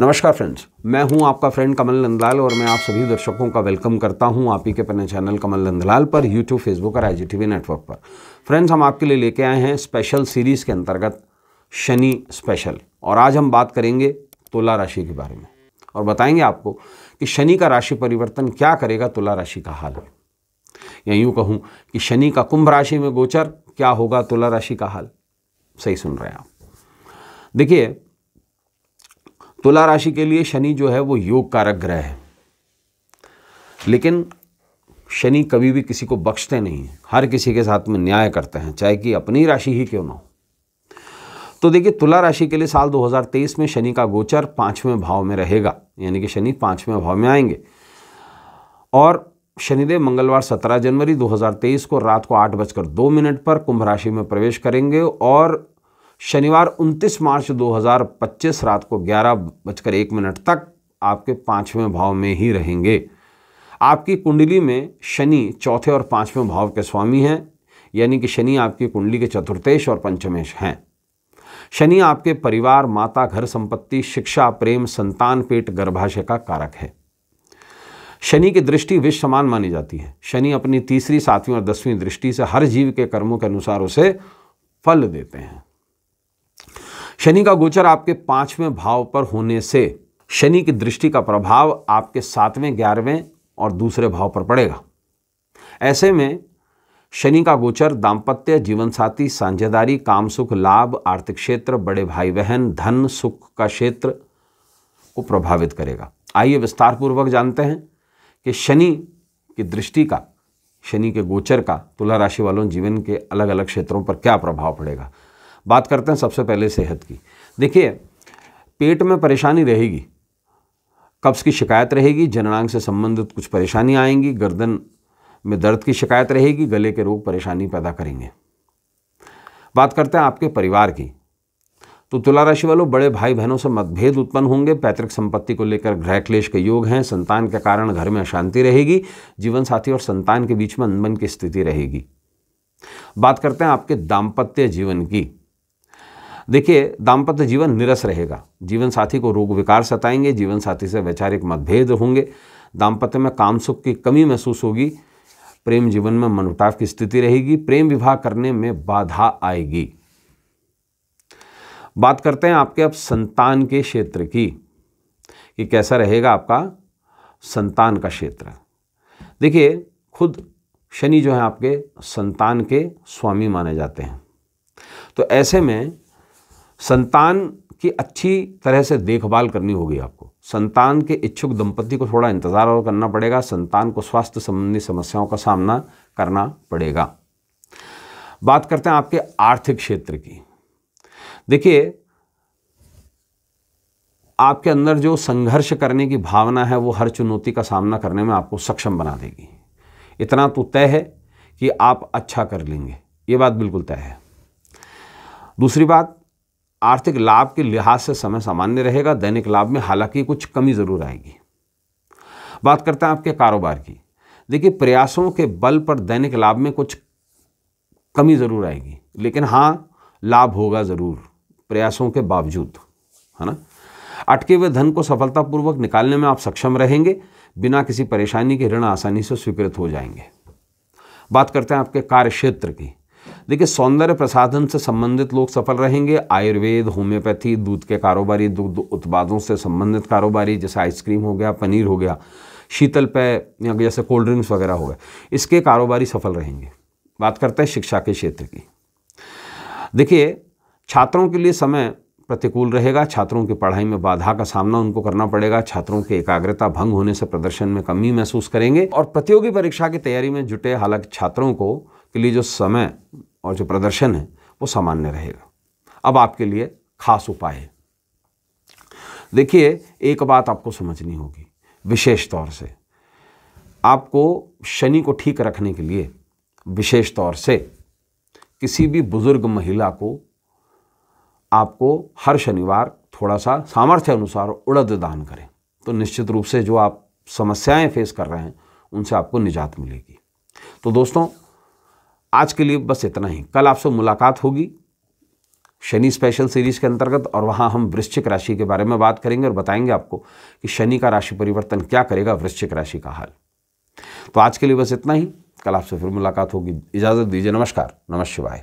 नमस्कार फ्रेंड्स मैं हूं आपका फ्रेंड कमल नंदलाल और मैं आप सभी दर्शकों का वेलकम करता हूं आप ही के अपने चैनल कमल नंदलाल पर यूट्यूब फेसबुक और आई नेटवर्क पर फ्रेंड्स हम आपके लिए लेके आए हैं स्पेशल सीरीज़ के अंतर्गत शनि स्पेशल और आज हम बात करेंगे तुला राशि के बारे में और बताएंगे आपको कि शनि का राशि परिवर्तन क्या करेगा तुला राशि का हाल या यूं कहूं कि शनि का कुंभ राशि में गोचर क्या होगा तुला राशि का हाल सही सुन रहे हैं आप देखिए तुला राशि के लिए शनि जो है वो योग कारक ग्रह है लेकिन शनि कभी भी किसी को बख्शते नहीं हर किसी के साथ में न्याय करते हैं चाहे कि अपनी राशि ही क्यों ना हो तो देखिए तुला राशि के लिए साल 2023 में शनि का गोचर पांचवें भाव में रहेगा यानी कि शनि पांचवें भाव में आएंगे और शनिदेव मंगलवार 17 जनवरी 2023 को रात को आठ बजकर दो मिनट पर कुंभ राशि में प्रवेश करेंगे और शनिवार 29 मार्च 2025 रात को ग्यारह बजकर एक मिनट तक आपके पाँचवें भाव में ही रहेंगे आपकी कुंडली में शनि चौथे और पाँचवें भाव के स्वामी हैं यानी कि शनि आपकी कुंडली के चतुर्थेश और पंचमेश हैं शनि आपके परिवार माता घर संपत्ति शिक्षा प्रेम संतान पेट गर्भाशय का कारक है शनि की दृष्टि विश्व समान मानी जाती है शनि अपनी तीसरी सातवीं और दसवीं दृष्टि से हर जीव के कर्मों के अनुसार उसे फल देते हैं शनि का गोचर आपके पांचवें भाव पर होने से शनि की दृष्टि का प्रभाव आपके सातवें ग्यारहवें और दूसरे भाव पर पड़ेगा ऐसे में शनि का गोचर दाम्पत्य जीवन साथी साझेदारी काम सुख लाभ आर्थिक क्षेत्र बड़े भाई बहन धन सुख का क्षेत्र को प्रभावित करेगा आइए विस्तारपूर्वक जानते हैं कि शनि की दृष्टि का शनि के गोचर का तुला राशि वालों जीवन के अलग अलग क्षेत्रों पर क्या प्रभाव पड़ेगा बात करते हैं सबसे पहले सेहत की देखिए पेट में परेशानी रहेगी कब्ज़ की शिकायत रहेगी जननांग से संबंधित कुछ परेशानियाँ आएंगी गर्दन में दर्द की शिकायत रहेगी गले के रोग परेशानी पैदा करेंगे बात करते हैं आपके परिवार की तो तुला राशि वालों बड़े भाई बहनों से मतभेद उत्पन्न होंगे पैतृक संपत्ति को लेकर ग्रह क्लेश के योग हैं संतान के कारण घर में अशांति रहेगी जीवन साथी और संतान के बीच में अनबन की स्थिति रहेगी बात करते हैं आपके दाम्पत्य जीवन की देखिए दाम्पत्य जीवन निरस रहेगा जीवन साथी को रोग विकार सताएंगे जीवन साथी से वैचारिक मतभेद होंगे दाम्पत्य में काम सुख की कमी महसूस होगी प्रेम जीवन में मनमुटाव की स्थिति रहेगी प्रेम विवाह करने में बाधा आएगी बात करते हैं आपके अब संतान के क्षेत्र की कि कैसा रहेगा आपका संतान का क्षेत्र देखिए खुद शनि जो है आपके संतान के स्वामी माने जाते हैं तो ऐसे में संतान की अच्छी तरह से देखभाल करनी होगी आपको संतान के इच्छुक दंपति को थोड़ा इंतज़ार और करना पड़ेगा संतान को स्वास्थ्य संबंधी समस्याओं का सामना करना पड़ेगा बात करते हैं आपके आर्थिक क्षेत्र की देखिए आपके अंदर जो संघर्ष करने की भावना है वो हर चुनौती का सामना करने में आपको सक्षम बना देगी इतना तो तय है कि आप अच्छा कर लेंगे ये बात बिल्कुल तय है दूसरी बात आर्थिक लाभ के लिहाज से समय सामान्य रहेगा दैनिक लाभ में हालांकि कुछ कमी ज़रूर आएगी बात करते हैं आपके कारोबार की देखिए प्रयासों के बल पर दैनिक लाभ में कुछ कमी ज़रूर आएगी लेकिन हाँ लाभ होगा ज़रूर प्रयासों के बावजूद है ना अटके हुए धन को सफलतापूर्वक निकालने में आप सक्षम रहेंगे बिना किसी परेशानी के ऋण आसानी से स्वीकृत हो जाएंगे बात करते हैं आपके कार्य क्षेत्र की देखिए सौंदर्य प्रसाधन से संबंधित लोग सफल रहेंगे आयुर्वेद होम्योपैथी दूध के कारोबारी दूध उत्पादों से संबंधित कारोबारी जैसे आइसक्रीम हो गया पनीर हो गया शीतल पेय या जैसे कोल्ड ड्रिंक्स वगैरह हो गए इसके कारोबारी सफल रहेंगे बात करते हैं शिक्षा के क्षेत्र की देखिए छात्रों के लिए समय प्रतिकूल रहेगा छात्रों की पढ़ाई में बाधा का सामना उनको करना पड़ेगा छात्रों की एकाग्रता भंग होने से प्रदर्शन में कमी महसूस करेंगे और प्रतियोगी परीक्षा की तैयारी में जुटे हालांकि छात्रों को के लिए जो समय और जो प्रदर्शन है वो सामान्य रहेगा अब आपके लिए खास उपाय है देखिए एक बात आपको समझनी होगी विशेष तौर से आपको शनि को ठीक रखने के लिए विशेष तौर से किसी भी बुज़ुर्ग महिला को आपको हर शनिवार थोड़ा सा सामर्थ्य अनुसार उड़द दान करें तो निश्चित रूप से जो आप समस्याएं फेस कर रहे हैं उनसे आपको निजात मिलेगी तो दोस्तों आज के लिए बस इतना ही कल आपसे मुलाकात होगी शनि स्पेशल सीरीज के अंतर्गत और वहाँ हम वृश्चिक राशि के बारे में बात करेंगे और बताएंगे आपको कि शनि का राशि परिवर्तन क्या करेगा वृश्चिक राशि का हाल तो आज के लिए बस इतना ही कल आपसे फिर मुलाकात होगी इजाज़त दीजिए नमस्कार नमः शिवाय